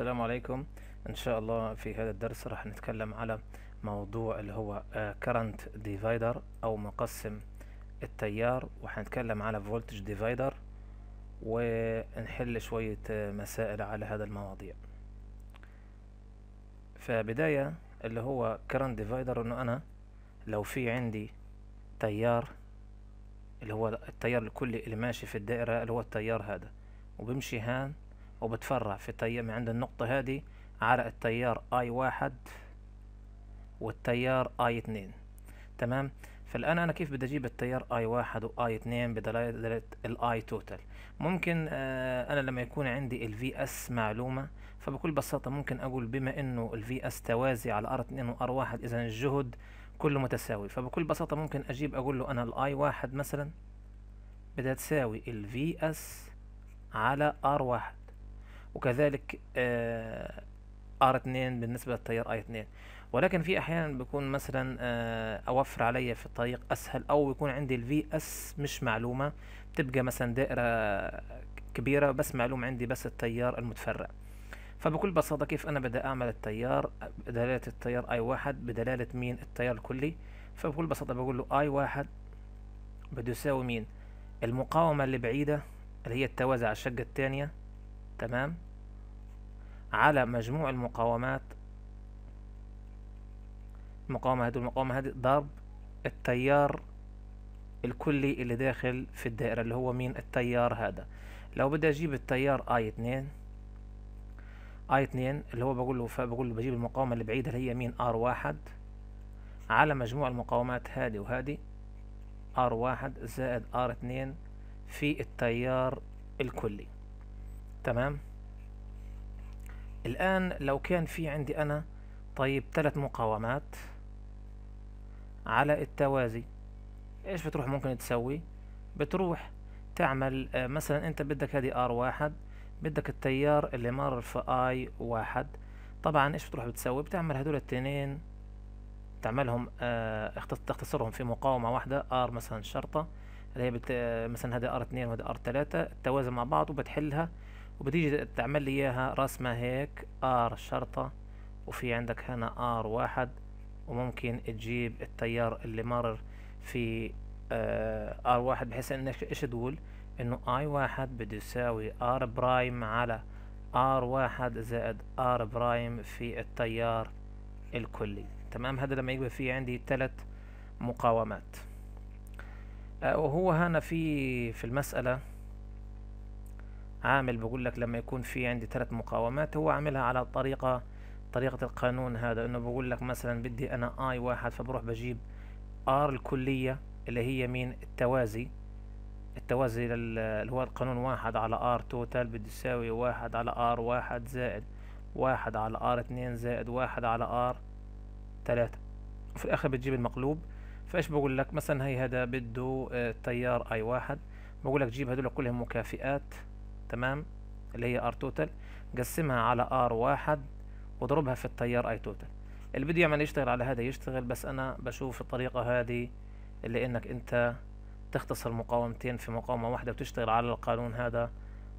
السلام عليكم ان شاء الله في هذا الدرس راح نتكلم على موضوع اللي هو كرنت آه, ديفايدر او مقسم التيار وحنتكلم على فولتج ديفايدر ونحل شوية آه, مسائل على هذا المواضيع فبداية اللي هو كرنت ديفايدر انه انا لو في عندي تيار اللي هو التيار الكلي اللي ماشي في الدائرة اللي هو التيار هذا وبمشي هان وبتفرع في التيار من عند النقطة هذه على التيار اي واحد والتيار اي اتنين تمام فالآن أنا كيف بدي أجيب التيار اي واحد واي اتنين بدلالة الاي توتال ممكن آه، أنا لما يكون عندي الفي اس معلومة فبكل بساطة ممكن أقول بما إنه الفي اس توازي على ار اتنين وار واحد إذا الجهد كله متساوي فبكل بساطة ممكن أجيب أقول له أنا الاي واحد مثلا بدها تساوي الفي اس على ار واحد وكذلك آه، ار 2 بالنسبه للتيار اي 2 ولكن في احيانا بيكون مثلا آه، اوفر عليا في الطريق اسهل او يكون عندي الفي اس مش معلومه بتبقى مثلا دائره كبيره بس معلوم عندي بس التيار المتفرع فبكل بساطة كيف أنا بدي أعمل التيار دلالة التيار أي واحد بدلالة مين التيار الكلي فبكل بساطة بقول له أي واحد بده يساوي مين المقاومة اللي بعيدة اللي هي التوازي على الشقة التانية تمام على مجموع المقاومات المقاومة هذه المقاومة هذه ضرب التيار الكلي اللي داخل في الدائرة اللي هو مين التيار هذا لو بدي اجيب التيار اي اتنين اي اتنين اللي هو بقول له فبقول له بجيب المقاومة اللي بعيدة اللي هي مين ار واحد على مجموع المقاومات هذه وهذه ار واحد زائد ار اتنين في التيار الكلي تمام الآن لو كان في عندي أنا طيب ثلاث مقاومات على التوازي ايش بتروح ممكن تسوي بتروح تعمل آه، مثلا انت بدك هذه ار واحد بدك التيار اللي مر في اي واحد طبعا ايش بتروح بتسوي بتعمل هدول التنين تعملهم اه تختصرهم في مقاومة واحدة ار مثلا شرطة اللي هي بت آه، مثلا هذه ار اتنين وهذه ار تلاتة التوازي مع بعض وبتحلها وبتيجي تعمل لي اياها رسمة هيك ار شرطة وفي عندك هنا ار واحد وممكن تجيب التيار اللي مرر في آه، ار واحد بحيث انك ايش تقول انه اي واحد بده يساوي ار برايم على ار واحد زائد ار برايم في التيار الكلي تمام هذا لما يبقى في عندي ثلاث مقاومات آه، وهو هنا في في المسألة عامل بقول لك لما يكون في عندي ثلاث مقاومات هو عاملها على الطريقة طريقة القانون هذا انه بقول لك مثلا بدي انا اي واحد فبروح بجيب ار الكلية اللي هي مين التوازي التوازي اللي هو القانون واحد على ار توتال بده يساوي واحد على ار واحد زائد واحد على ار اتنين زائد واحد على ار تلاتة وفي الاخر بتجيب المقلوب فايش بقول لك مثلا هي هذا بده آه، تيار اي واحد بقول لك جيب هدول كلهم مكافئات تمام اللي هي ار توتال قسمها على ار واحد واضربها في التيار اي توتال اللي بده يعمل يشتغل على هذا يشتغل بس انا بشوف الطريقة هذه اللي انك انت تختصر مقاومتين في مقاومة واحدة وتشتغل على القانون هذا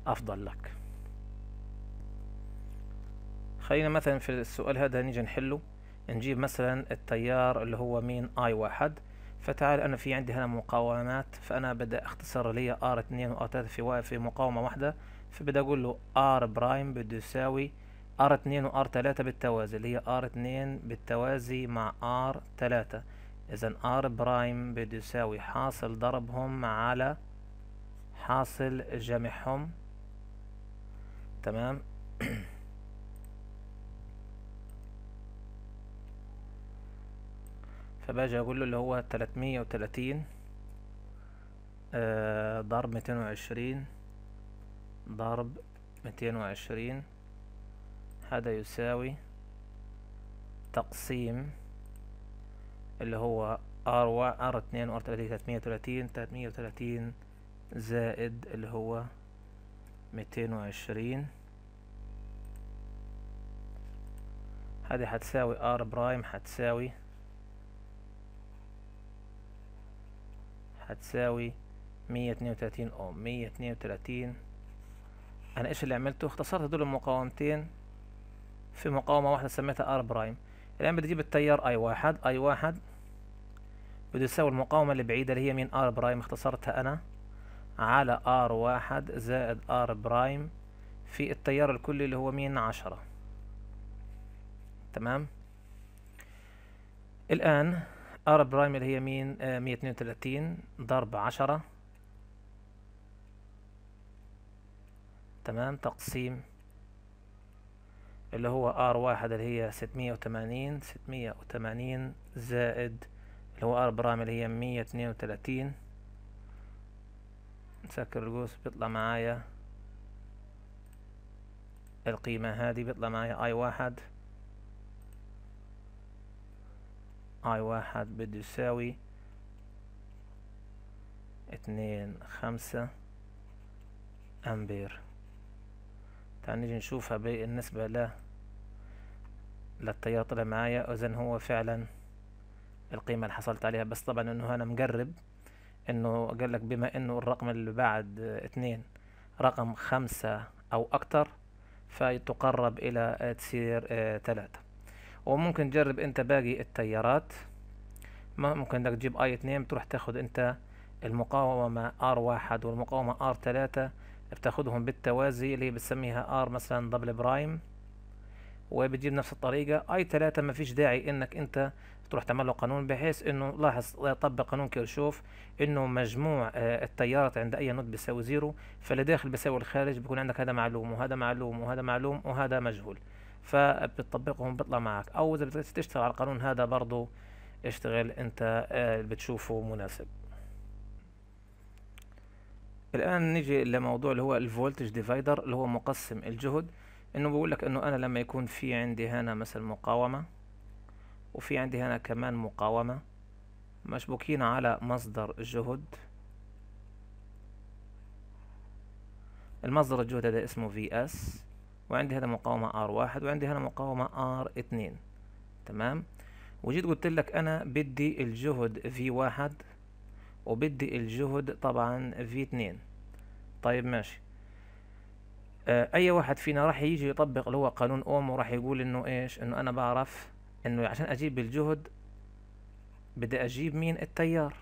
افضل لك خلينا مثلا في السؤال هذا نيجي نحله نجيب مثلا التيار اللي هو مين اي واحد فتعال انا في عندي هنا مقاومات فانا بدا اختصر لي ار 2 وار 3 في في مقاومه واحده فبدا اقول له ار برايم بده يساوي ار 2 وار 3 بالتوازي اللي هي ار 2 بالتوازي مع ار 3 اذا ار برايم بده يساوي حاصل ضربهم على حاصل جمعهم تمام فباجي اقول له اللي هو 330 وتلاتين آه، ضرب ميتين وعشرين ضرب ميتين وعشرين هذا يساوي تقسيم اللي هو ار و ار اتنين وار تلاتين 330 وتلاتين وتلاتين زائد اللي هو ميتين وعشرين هذه هتساوي ار برايم هتساوي هتساوي مية اتنين وتلاتين اوم مية اتنين وتلاتين انا ايش اللي عملته اختصرت دول المقاومتين في مقاومة واحدة سميتها ار برايم الان بدي اجيب التيار اي واحد اي واحد بده يساوي المقاومة اللي بعيدة اللي هي من ار برايم اختصرتها انا على ار واحد زائد ار برايم في التيار الكلي اللي هو مين عشرة تمام الآن ار برايم اللي هي مين آه 132 ضرب 10 تمام تقسيم اللي هو ار واحد اللي هي 680 680 زائد اللي هو ار برايم اللي هي 132 نسكر القوس بيطلع معايا القيمة هذه بيطلع معايا اي واحد اي واحد بده يساوي اثنين خمسة امبير تعال نيجي نشوفها بالنسبة ل للتيار طلع معايا اذا هو فعلا القيمة اللي حصلت عليها بس طبعا انه انا مقرب انه قال لك بما انه الرقم اللي بعد اثنين رقم خمسة او اكتر فتقرب الى تصير آه، تلاتة وممكن تجرب انت باقي التيارات ممكن انك تجيب اي اتنين تروح تاخد انت المقاومة ار واحد والمقاومة ار تلاتة بتاخدهم بالتوازي اللي بتسميها ار مثلا دبل برايم وبتجيب نفس الطريقة اي تلاتة فيش داعي انك انت تروح تعمل له قانون بحيث انه لاحظ طبق قانون كيرشوف انه مجموع آه، التيارات عند اي نوت بيساوي زيرو فاللي داخل بيساوي الخارج بيكون عندك هذا معلوم وهذا معلوم وهذا معلوم وهذا مجهول فبتطبقهم بيطلع معك او اذا بدك تشتغل على القانون هذا برضو اشتغل انت آه، اللي بتشوفه مناسب الان نيجي لموضوع اللي هو الفولتج ديفايدر اللي هو مقسم الجهد انه بيقول لك انه انا لما يكون في عندي هنا مثلا مقاومه وفي عندي هنا كمان مقاومه مشبوكين على مصدر الجهد المصدر الجهد هذا اسمه في اس وعندي هنا مقاومة R1 وعندي هنا مقاومة R2 تمام وجيت قلت لك أنا بدي الجهد V1 وبدي الجهد طبعا V2 طيب ماشي آه، أي واحد فينا راح يجي يطبق اللي هو قانون أوم وراح يقول إنه إيش إنه أنا بعرف إنه عشان أجيب الجهد بدي أجيب مين التيار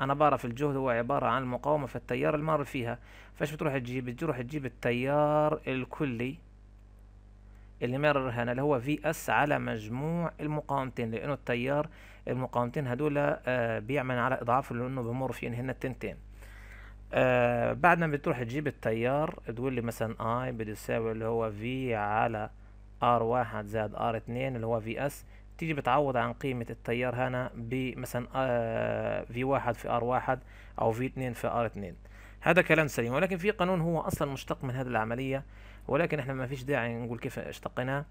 انا بعرف الجهد هو عبارة عن المقاومة في التيار المار فيها فايش بتروح تجيب بتروح تجيب التيار الكلي اللي مرر هنا اللي هو في اس على مجموع المقاومتين لانه التيار المقاومتين هدول آه، بيعمل على اضعاف لانه بمر فيهن هن التنتين آه بعد ما بتروح تجيب التيار تقول لي مثلا اي بده يساوي اللي هو في على ار واحد زائد ار اتنين اللي هو في اس تيجي بتعوض عن قيمة التيار هنا بمثلا في آه، واحد في ار واحد او في اثنين في ار اثنين هذا كلام سليم ولكن في قانون هو اصلا مشتق من هذه العملية ولكن احنا ما فيش داعي نقول كيف اشتقناه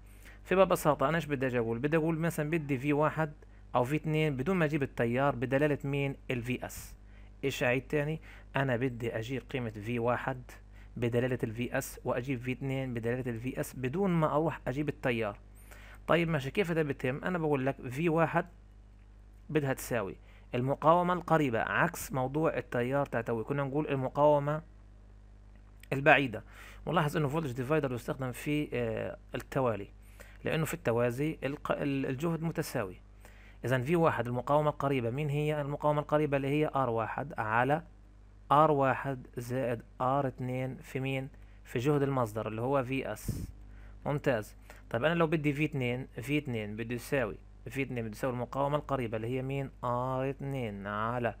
فببساطة انا ايش بدي اجي اقول بدي اقول مثلا بدي في واحد او في اثنين بدون ما اجيب التيار بدلالة مين في اس ايش اعيد تاني انا بدي اجيب قيمة في واحد بدلالة في اس واجيب في اثنين بدلالة في اس بدون ما اروح اجيب التيار طيب ماشي كيف هذا بيتم انا بقول لك في واحد بدها تساوي المقاومة القريبة عكس موضوع التيار تعتوي كنا نقول المقاومة البعيدة ملاحظ انه فولتج ديفايدر يستخدم في آه، التوالي لانه في التوازي الجهد متساوي اذا في واحد المقاومة القريبة مين هي المقاومة القريبة اللي هي ار واحد على ار واحد زائد ار اتنين في مين في جهد المصدر اللي هو في اس ممتاز طيب انا لو بدي في اتنين في اتنين بده يساوي في اتنين بده يساوي المقاومة القريبة اللي هي مين ار آه، اتنين على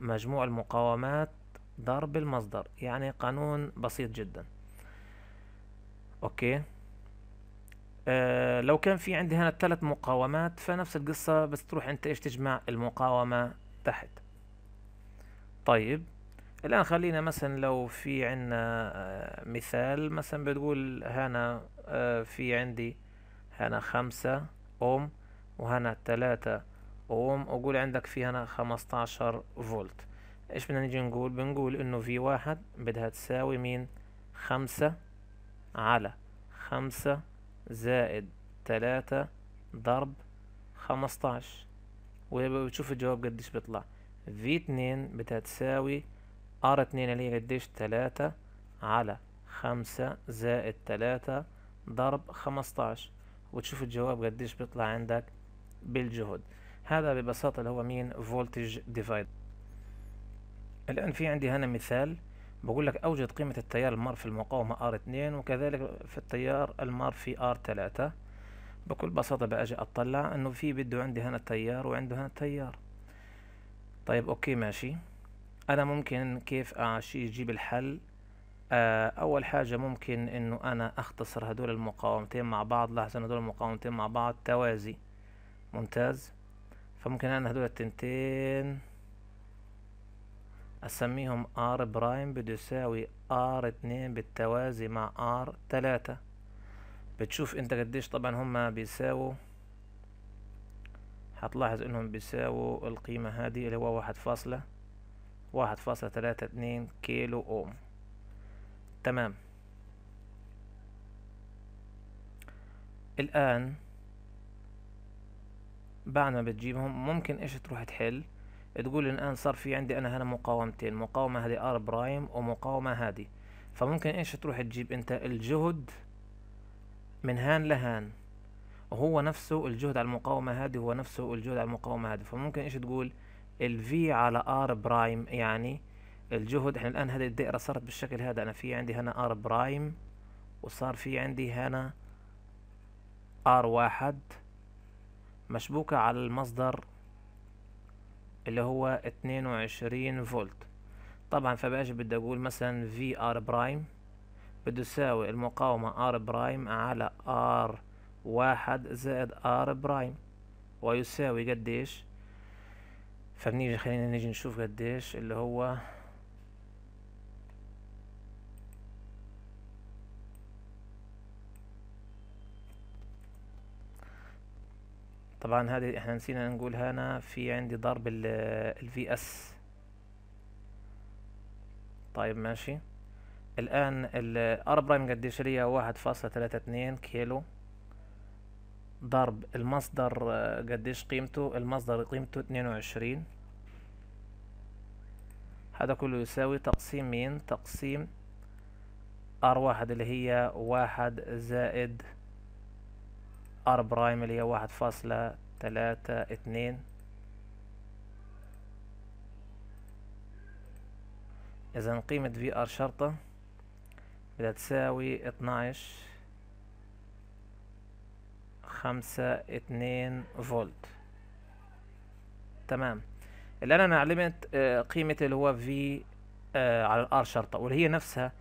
مجموع المقاومات ضرب المصدر يعني قانون بسيط جدا اوكي آه لو كان في عندي هنا ثلاث مقاومات فنفس القصة بس تروح انت ايش تجمع المقاومة تحت طيب الآن خلينا مثلا لو في عنا آه، مثال مثلا بتقول هنا آه، في عندي هنا خمسة أوم وهنا تلاتة أوم وقول عندك في هنا خمستاشر فولت إيش بدنا نيجي نقول بنقول إنه في واحد بدها تساوي مين خمسة على خمسة زائد تلاتة ضرب خمستاش وبتشوف الجواب قديش بيطلع في اتنين بدها تساوي ار اتنين اللي هي قديش تلاتة على خمسة زائد تلاتة ضرب خمستاش وتشوف الجواب قديش بيطلع عندك بالجهد هذا ببساطة اللي هو مين فولتج ديفايد الآن في عندي هنا مثال بقول لك أوجد قيمة التيار المار في المقاومه ار R2 وكذلك في التيار المار في ار 3 بكل بساطة بأجي أطلع أنه في بده عندي هنا التيار وعنده هنا التيار طيب أوكي ماشي انا ممكن كيف اشي يجيب الحل آه، اول حاجة ممكن انه انا اختصر هدول المقاومتين مع بعض لاحظ ان هدول المقاومتين مع بعض توازي ممتاز فممكن انا هدول التنتين اسميهم ار برايم بده يساوي ار اتنين بالتوازي مع ار تلاتة بتشوف انت قديش طبعا هما بيساووا هتلاحظ انهم بيساووا القيمة هذه اللي هو واحد فاصلة واحد فاصلة تلاتة اتنين كيلو اوم تمام الآن بعد ما بتجيبهم ممكن ايش تروح تحل تقول الآن صار في عندي أنا هنا مقاومتين مقاومة هذه ار برايم ومقاومة هذه فممكن ايش تروح تجيب انت الجهد من هان لهان وهو نفسه الجهد على المقاومة هذه هو نفسه الجهد على المقاومة هذه فممكن ايش تقول ال في على ار برايم يعني الجهد احنا الان هذه الدائره صارت بالشكل هذا انا في عندي هنا ار برايم وصار في عندي هنا ار واحد مشبوكة على المصدر اللي هو اتنين وعشرين فولت طبعا فباجي بدي اقول مثلا في ار برايم بده يساوي المقاومة ار برايم على ار واحد زائد ار برايم ويساوي قديش فبنيجي خلينا نيجي نشوف قديش اللي هو طبعا هذه احنا نسينا نقول هنا في عندي ضرب الفي اس طيب ماشي الان الار برايم قديش ليا واحد فاصلة ثلاثة اتنين كيلو ضرب المصدر آه، قديش قيمته المصدر قيمته 22 وعشرين هذا كله يساوي تقسيم مين تقسيم ار واحد اللي هي واحد زائد ار برايم اللي هي واحد فاصلة تلاتة اتنين اذا قيمة في ار شرطة بدها تساوي اتناعش خمسة اتنين فولت تمام اللي انا علمت آه، قيمة اللي هو في آه، على الار شرطة واللي هي نفسها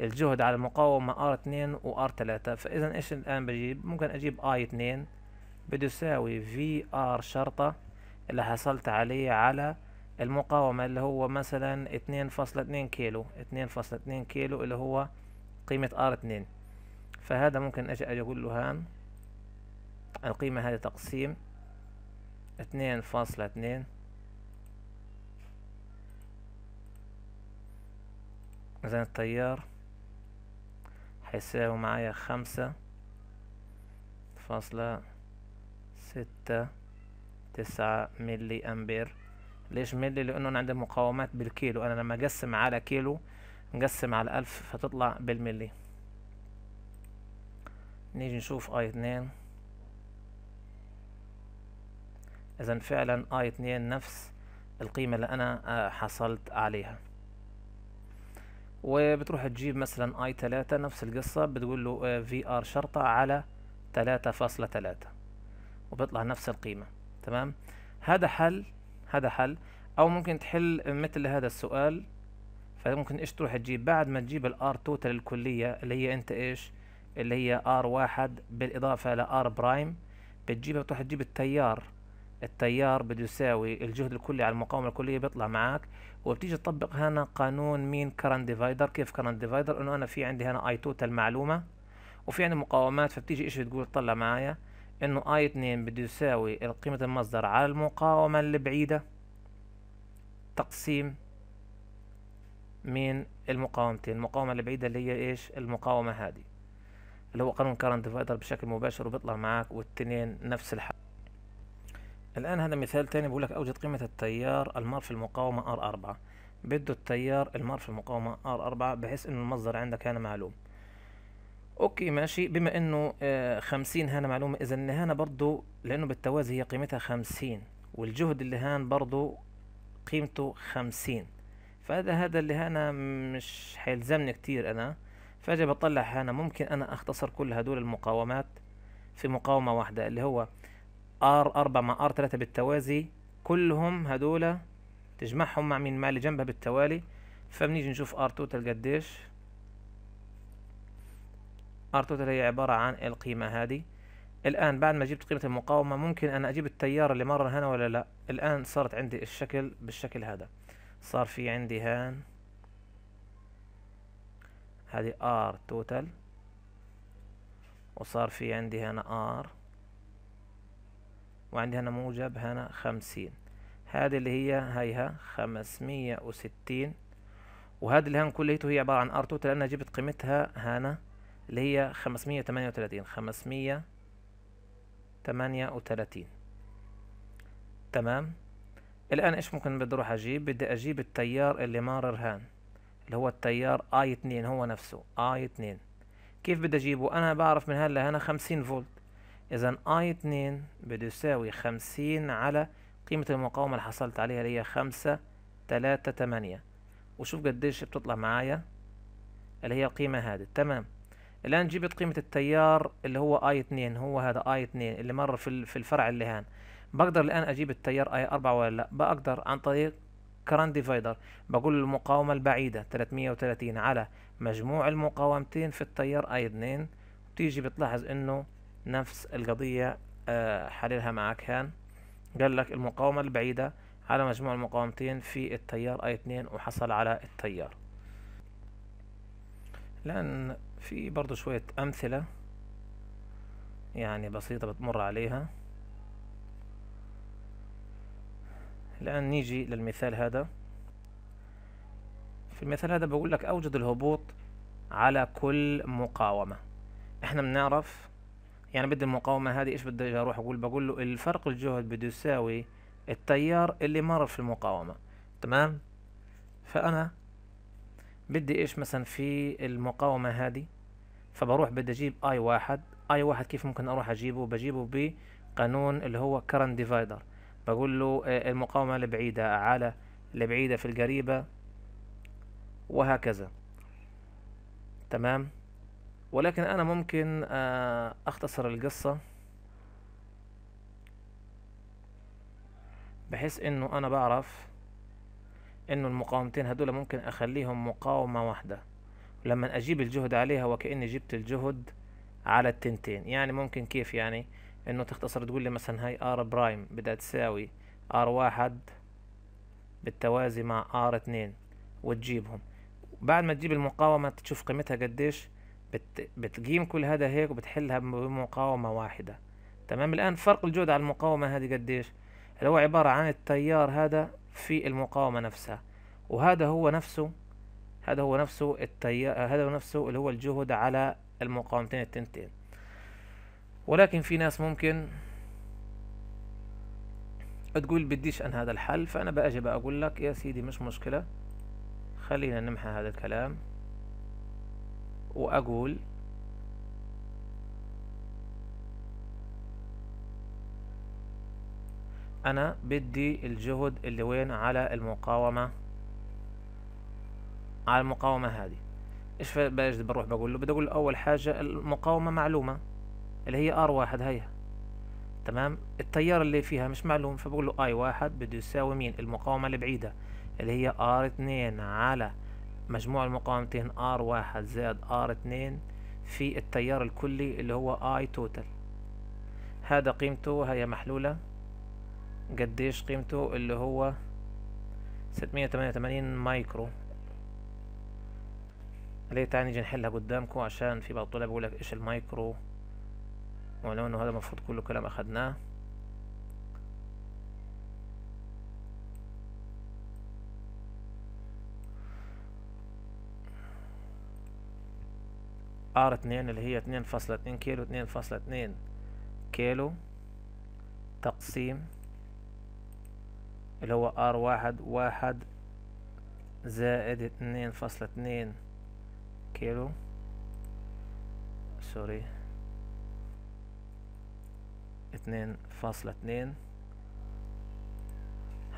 الجهد على المقاومة ار اتنين وار تلاتة فاذا ايش الان بجيب ممكن اجيب اي اتنين بده يساوي في ار شرطة اللي حصلت عليه على المقاومة اللي هو مثلا اتنين فاصلة اتنين كيلو اتنين فاصلة اتنين كيلو اللي هو قيمة ار اتنين فهذا ممكن اجي اجي اقول له هان القيمة هذه تقسيم اثنين فاصلة اثنين إذا التيار حيساوي معايا خمسة فاصلة ستة تسعة ملي أمبير ليش ملي لأنه أنا عندي مقاومات بالكيلو أنا لما أقسم على كيلو نقسم على ألف فتطلع بالملي نيجي نشوف أي اتنين اذا فعلا اي 2 نفس القيمه اللي انا آه، حصلت عليها وبتروح تجيب مثلا اي 3 نفس القصه بتقول له آه، في ار شرطه على 3.3 وبيطلع نفس القيمه تمام هذا حل هذا حل او ممكن تحل مثل هذا السؤال فممكن ايش تروح تجيب بعد ما تجيب الار توتال الكليه اللي هي انت ايش اللي هي ار واحد بالاضافه لار برايم بتجيبها بتروح تجيب التيار التيار بده يساوي الجهد الكلي على المقاومه الكليه بيطلع معك وبتيجي تطبق هنا قانون مين كرنت ديفايدر كيف كرنت ديفايدر انه انا في عندي هنا اي توتال معلومه وفي عندي مقاومات فبتيجي ايش تقول طلع معايا انه اي 2 بده يساوي قيمه المصدر على المقاومه اللي بعيده تقسيم من المقاومتين المقاومه اللي بعيده اللي هي ايش المقاومه هذه اللي هو قانون كرنت ديفايدر بشكل مباشر وبيطلع معاك والتنين نفس الحل الآن هذا مثال تاني بقول لك أوجد قيمة التيار المار في المقاومة R 4 بده التيار المار في المقاومة R 4 بحيث إنه المصدر عندك هنا معلوم أوكي ماشي بما إنه آه، خمسين هنا معلومة إذا هنا برضو لأنه بالتوازي هي قيمتها خمسين والجهد اللي هان برضو قيمته خمسين فهذا هذا اللي هنا مش حيلزمني كتير أنا فأجي بطلع هنا ممكن أنا أختصر كل هدول المقاومات في مقاومة واحدة اللي هو ار 4 مع ار 3 بالتوازي كلهم هدول تجمعهم مع مين مع اللي جنبها بالتوالي فبنيجي نشوف ار توتال قديش ار توتال هي عبارة عن القيمة هذه الآن بعد ما جبت قيمة المقاومة ممكن أنا أجيب التيار اللي مرر هنا ولا لا الآن صارت عندي الشكل بالشكل هذا صار في عندي هان هذه ار توتال وصار في عندي هنا ار وعندي هنا موجب هنا خمسين هذه اللي هي هيها خمسمية وستين وهذه اللي هان كليته هي عبارة عن ار تو لأنها جبت قيمتها هنا اللي هي خمسمية وثمانية وثلاثين خمسمية ثمانية وثلاثين تمام الآن إيش ممكن بدي أروح أجيب بدي أجيب التيار اللي مارر هان اللي هو التيار اي اتنين هو نفسه اي اتنين كيف بدي أجيبه أنا بعرف من هان لهنا خمسين فولت إذا أي اتنين بده يساوي خمسين على قيمة المقاومة اللي حصلت عليها اللي هي خمسة تلاتة تمانية وشوف قديش بتطلع معايا اللي هي القيمة هذه تمام الآن جبت قيمة التيار اللي هو اي اتنين هو هذا اي اتنين اللي مر في الفرع اللي هان بقدر الآن أجيب التيار اي أربعة ولا لا بقدر عن طريق كران ديفايدر بقول المقاومة البعيدة 330 على مجموع المقاومتين في التيار اي اتنين بتيجي بتلاحظ انه نفس القضية آه، حللها مع كان قال لك المقاومة البعيدة على مجموع المقاومتين في التيار اي اتنين وحصل على التيار لأن في برضو شوية أمثلة يعني بسيطة بتمر عليها الآن نيجي للمثال هذا في المثال هذا بقول لك أوجد الهبوط على كل مقاومة احنا بنعرف يعني بدي المقاومة هذه ايش بدي اروح اقول بقول له الفرق الجهد بده يساوي التيار اللي مر في المقاومة تمام فانا بدي ايش مثلا في المقاومة هذه فبروح بدي اجيب اي واحد اي واحد كيف ممكن اروح اجيبه بجيبه بقانون اللي هو كرن ديفايدر بقول له آه، المقاومة البعيدة على البعيدة في القريبة وهكذا تمام ولكن انا ممكن آه، اختصر القصة بحيث انه انا بعرف انه المقاومتين هدول ممكن اخليهم مقاومة واحدة لما اجيب الجهد عليها وكأني جبت الجهد على التنتين يعني ممكن كيف يعني انه تختصر تقول لي مثلا هاي ار برايم بدها تساوي ار واحد بالتوازي مع ار اتنين وتجيبهم بعد ما تجيب المقاومة تشوف قيمتها قديش بت بتقيم كل هذا هيك وبتحلها بمقاومة واحدة تمام الآن فرق الجهد على المقاومة هذه قديش اللي هو عبارة عن التيار هذا في المقاومة نفسها وهذا هو نفسه هذا هو نفسه التيار هذا هو نفسه اللي هو الجهد على المقاومتين التنتين ولكن في ناس ممكن تقول بديش عن هذا الحل فأنا بأجي بقول لك يا سيدي مش مشكلة خلينا نمحى هذا الكلام وأقول أنا بدي الجهد اللي وين على المقاومة على المقاومة هذه إيش باش بروح بقول له بدي أقول أول حاجة المقاومة معلومة اللي هي ار واحد هيها تمام التيار اللي فيها مش معلوم فبقول له اي واحد بده يساوي مين المقاومة البعيدة اللي هي ار اتنين على مجموع المقاومتين R1 زائد R2 في التيار الكلي اللي هو I total هذا قيمته هي محلولة قديش قيمته اللي هو 688 مايكرو ليه تعالى نجي نحلها قدامكم عشان في بعض الطلاب لك ايش المايكرو ولو انه هذا المفروض كله كلام اخدناه ار اتنين اللي هي اتنين فاصلة اتنين كيلو اتنين فاصلة اتنين كيلو تقسيم اللي هو ار واحد واحد زائد اتنين فاصلة اتنين كيلو سوري اتنين فاصلة اتنين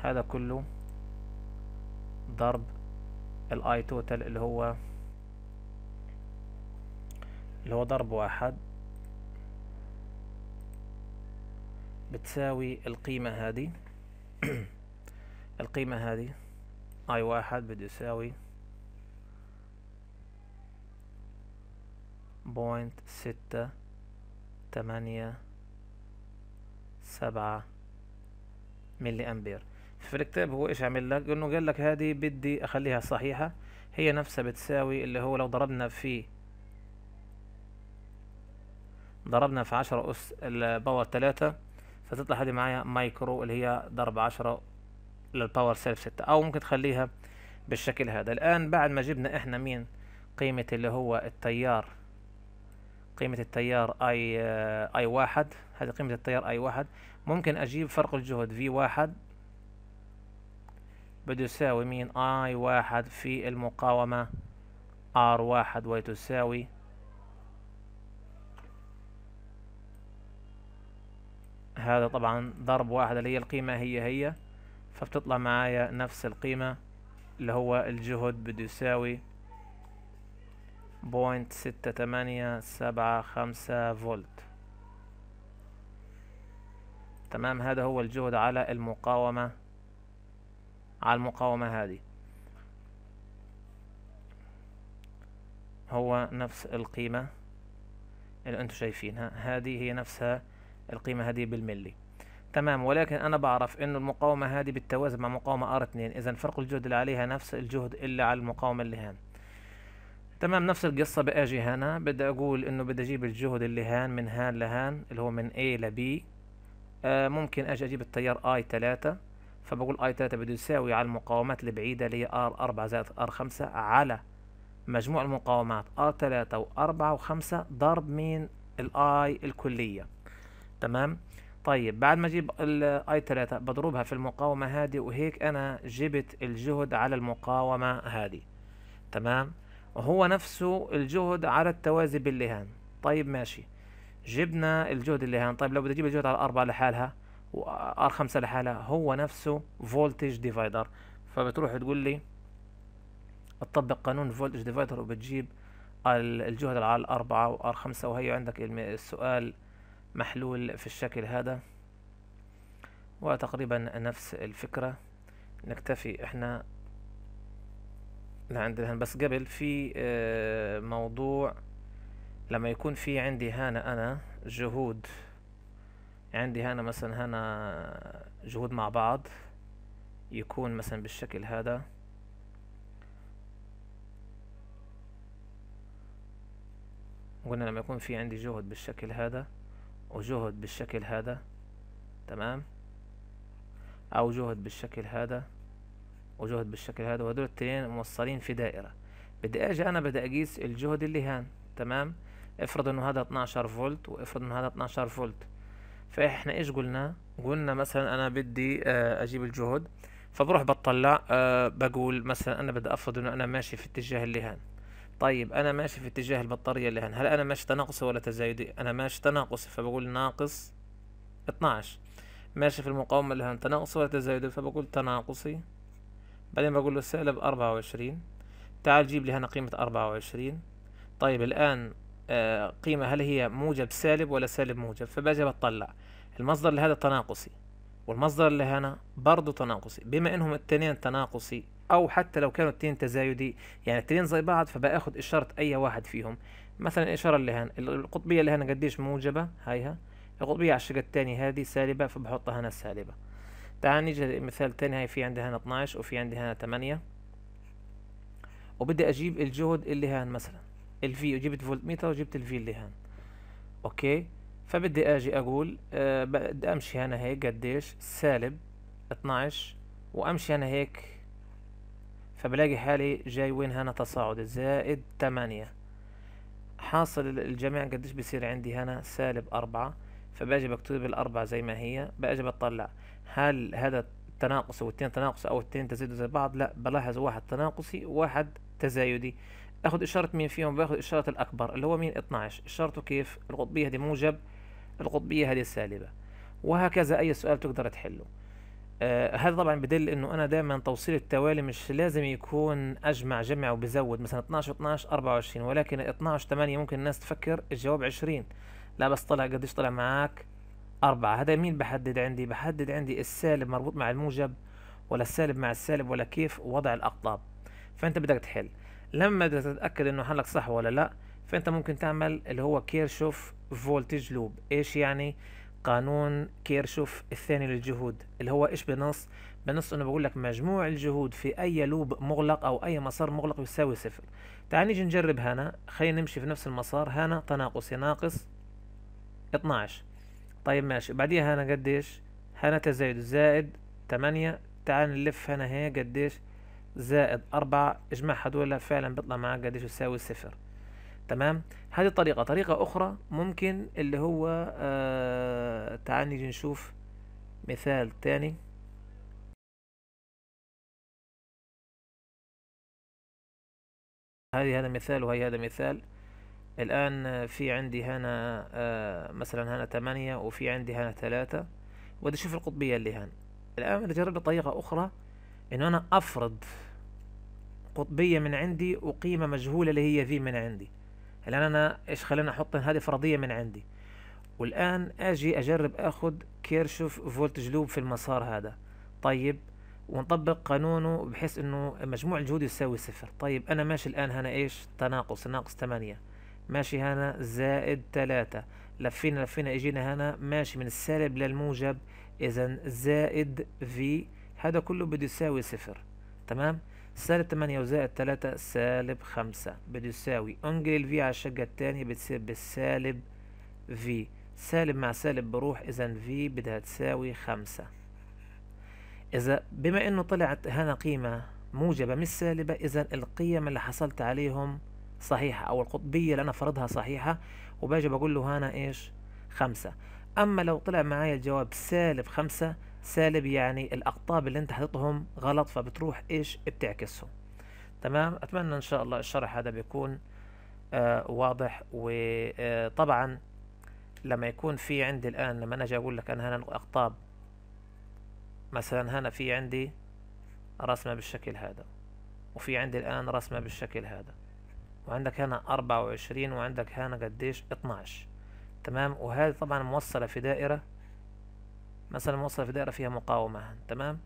هذا كله ضرب الاي توتال اللي هو اللي هو ضرب واحد بتساوي القيمة هذه القيمة هذه اي واحد بده يساوي بوينت ستة تمانية سبعة ملي أمبير في الكتاب هو إيش عمل لك إنه قال لك هذه بدي أخليها صحيحة هي نفسها بتساوي اللي هو لو ضربنا في ضربنا في عشرة أس الباور 3 فتطلع هذه معايا مايكرو اللي هي ضرب عشرة للباور سيلف ستة أو ممكن تخليها بالشكل هذا الآن بعد ما جبنا إحنا مين قيمة اللي هو التيار قيمة التيار اي اي آه، واحد هذه قيمة التيار اي واحد ممكن اجيب فرق الجهد في واحد بده يساوي مين اي واحد في المقاومة ار واحد وتساوي هذا طبعا ضرب واحد اللي هي القيمة هي هي فبتطلع معايا نفس القيمة اللي هو الجهد بده يساوي بوينت ستة تمانية سبعة خمسة فولت تمام هذا هو الجهد على المقاومة على المقاومة هذه هو نفس القيمة اللي انتم شايفينها هذه هي نفسها القيمة هذه بالملي تمام ولكن انا بعرف انه المقاومة هذه بالتوازي مع مقاومة r 2 اذا فرق الجهد اللي عليها نفس الجهد إلا على المقاومة اللي هان تمام نفس القصة باجي هنا بدي اقول انه بدي اجيب الجهد اللي هان من هان لهان اللي هو من A ل B آه ممكن اجي اجيب التيار i 3 فبقول i 3 بده يساوي على المقاومات البعيدة اللي هي r 4 زائد r 5 على مجموع المقاومات r 3 و 4 و 5 ضرب من الاي الكلية تمام طيب بعد ما اجيب الاي 3 بضربها في المقاومة هذه وهيك انا جبت الجهد على المقاومة هذه تمام وهو نفسه الجهد على التوازي باللهان طيب ماشي جبنا الجهد اللهان طيب لو بدي اجيب الجهد على الاربعة لحالها وار آه، خمسة لحالها هو نفسه فولتج ديفايدر فبتروح تقول لي تطبق قانون فولتج ديفايدر وبتجيب الجهد على الاربعة وار خمسة وهي عندك السؤال محلول في الشكل هذا وتقريبا نفس الفكرة نكتفي احنا عند بس قبل في آه، موضوع لما يكون في عندي هنا انا جهود عندي هنا مثلا هنا جهود مع بعض يكون مثلا بالشكل هذا قلنا لما يكون في عندي جهد بالشكل هذا وجهد بالشكل هذا تمام او جهد بالشكل هذا وجهد بالشكل هذا وهدول التنين موصلين في دائرة بدي اجي انا بدي اقيس الجهد اللي هان تمام افرض انه هذا 12 فولت وافرض انه هذا 12 فولت فاحنا ايش قلنا قلنا مثلا انا بدي آه، اجيب الجهد فبروح بطلع أه بقول مثلا انا بدي افرض انه انا ماشي في اتجاه اللي هان طيب انا ماشي في اتجاه البطاريه اللي هن هل انا ماشي تناقصي ولا تزايدي انا ماشي تناقصي فبقول ناقص 12 ماشي في المقاومه اللي هن تناقصي ولا تزايدي فبقول تناقصي بعدين بقول له سالب 24 تعال جيب لي هنا قيمه 24 طيب الان آه قيمه هل هي موجب سالب ولا سالب موجب فباجي بطلع المصدر لهذا تناقصي والمصدر اللي هنا برضه تناقصي بما انهم التنين تناقصي او حتى لو كانوا التنين تزايدي يعني التنين زي بعض فباخد اشارة اي واحد فيهم مثلا الاشارة اللي هنا القطبية اللي هنا قديش موجبة هايها القطبية على الشق الثاني هذه سالبة فبحطها هنا سالبة تعال نيجي مثال تاني هاي في عندي هنا 12 وفي عندي هنا 8 وبدي اجيب الجهد اللي هان مثلا الفي وجبت فولت ميتر وجبت الفي اللي هان اوكي فبدي اجي اقول أه بدي امشي انا هيك قديش سالب 12 وامشي انا هيك فبلاقي حالي جاي وين هنا تصاعد زائد 8 حاصل الجميع قديش بصير عندي هنا سالب أربعة فباجي بكتب الأربعة زي ما هي باجي بطلع هل هذا تناقص والتين تناقص أو التين تزيد زي بعض لا بلاحظ واحد تناقصي واحد تزايدي أخذ إشارة مين فيهم باخذ إشارة الأكبر اللي هو مين 12 إشارته كيف القطبية دي موجب القطبية هذه السالبة وهكذا أي سؤال تقدر تحله آه هذا طبعا بدل انه انا دائما توصيل التوالي مش لازم يكون اجمع جمع وبزود مثلا 12 12 24 ولكن 12 8 ممكن الناس تفكر الجواب 20 لا بس طلع قديش طلع معاك أربعة هذا مين بحدد عندي بحدد عندي السالب مربوط مع الموجب ولا السالب مع السالب ولا كيف وضع الأقطاب فأنت بدك تحل لما تتأكد إنه حلك صح ولا لا فانت ممكن تعمل اللي هو كيرشوف فولتج لوب ايش يعني قانون كيرشوف الثاني للجهود اللي هو ايش بنص بنص انه بقول لك مجموع الجهود في اي لوب مغلق او اي مسار مغلق يساوي صفر تعال نيجي نجرب هنا خلينا نمشي في نفس المسار هنا تناقصي ناقص 12 طيب ماشي بعديها هنا قديش هنا تزايد زائد 8 تعال نلف هنا هي قديش زائد 4 اجمع هدول فعلا بيطلع معك قديش يساوي صفر تمام هذه طريقة طريقة أخرى ممكن اللي هو آه تعال نيجي نشوف مثال تاني هذه هذا مثال وهي هذا مثال الآن في عندي هنا آه مثلا هنا ثمانية وفي عندي هنا ثلاثة ودي أشوف القطبية اللي هنا الآن بدي أجرب طريقة أخرى إنه أنا أفرض قطبية من عندي وقيمة مجهولة اللي هي ذي من عندي الان انا ايش خلينا احط هذه فرضيه من عندي والان اجي اجرب اخذ كيرشوف فولتج لوب في المسار هذا طيب ونطبق قانونه بحيث انه مجموع الجهود يساوي صفر طيب انا ماشي الان هنا ايش تناقص ناقص ثمانية ماشي هنا زائد ثلاثة لفينا لفينا اجينا هنا ماشي من السالب للموجب اذا زائد في هذا كله بده يساوي صفر تمام سالب 8 وزائد 3 سالب 5 بده بتساوي انجل في على الشقة الثانية بتصير بالسالب في سالب مع سالب بروح اذا في بدها تساوي 5 اذا بما انه طلعت هنا قيمة موجبة مش سالبة اذا القيم اللي حصلت عليهم صحيحة او القطبية اللي انا فرضها صحيحة وباجي بقول له هنا ايش 5 اما لو طلع معايا الجواب سالب 5 سالب يعني الاقطاب اللي انت حاططهم غلط فبتروح ايش بتعكسهم تمام اتمنى ان شاء الله الشرح هذا بيكون آه واضح وطبعا آه، لما يكون في عندي الان لما انا اجي اقول لك انا هنا الاقطاب مثلا هنا في عندي رسمة بالشكل هذا وفي عندي الآن رسمة بالشكل هذا وعندك هنا أربعة وعشرين وعندك هنا قديش 12 تمام وهذه طبعا موصلة في دائرة مثلا موصله في دائره فيها مقاومه تمام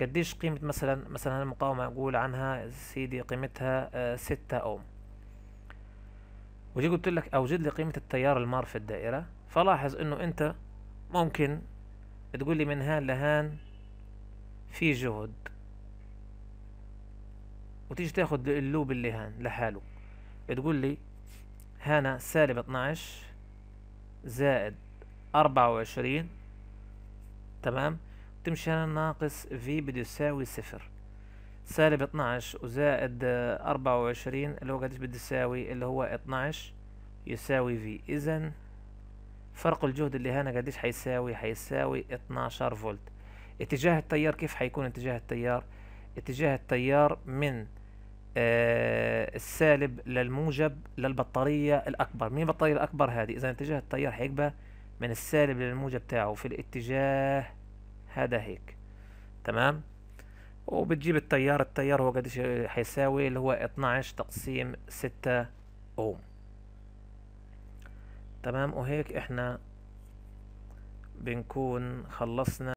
قديش قيمه مثلا مثلا المقاومه اقول عنها سيدي قيمتها آه، ستة اوم وجي قلت لك اوجد لي قيمه التيار المار في الدائره فلاحظ انه انت ممكن تقول لي من هان لهان في جهد وتيجي تاخد اللوب اللي هان لحاله تقول لي هنا سالب 12 زائد 24 تمام تمشي هنا ناقص في بده يساوي صفر سالب اتناعش وزائد اربعة وعشرين اللي هو قديش بده يساوي اللي هو اتناعش يساوي في اذا فرق الجهد اللي هنا قديش حيساوي حيساوي اتناشر فولت اتجاه التيار كيف حيكون اتجاه التيار اتجاه التيار من آه السالب للموجب للبطارية الأكبر مين البطارية الأكبر هذه إذا اتجاه التيار حيبقى من السالب للموجة بتاعه في الاتجاه هذا هيك تمام وبتجيب التيار التيار هو قديش هيساوي اللي هو 12 تقسيم 6 اوم تمام وهيك احنا بنكون خلصنا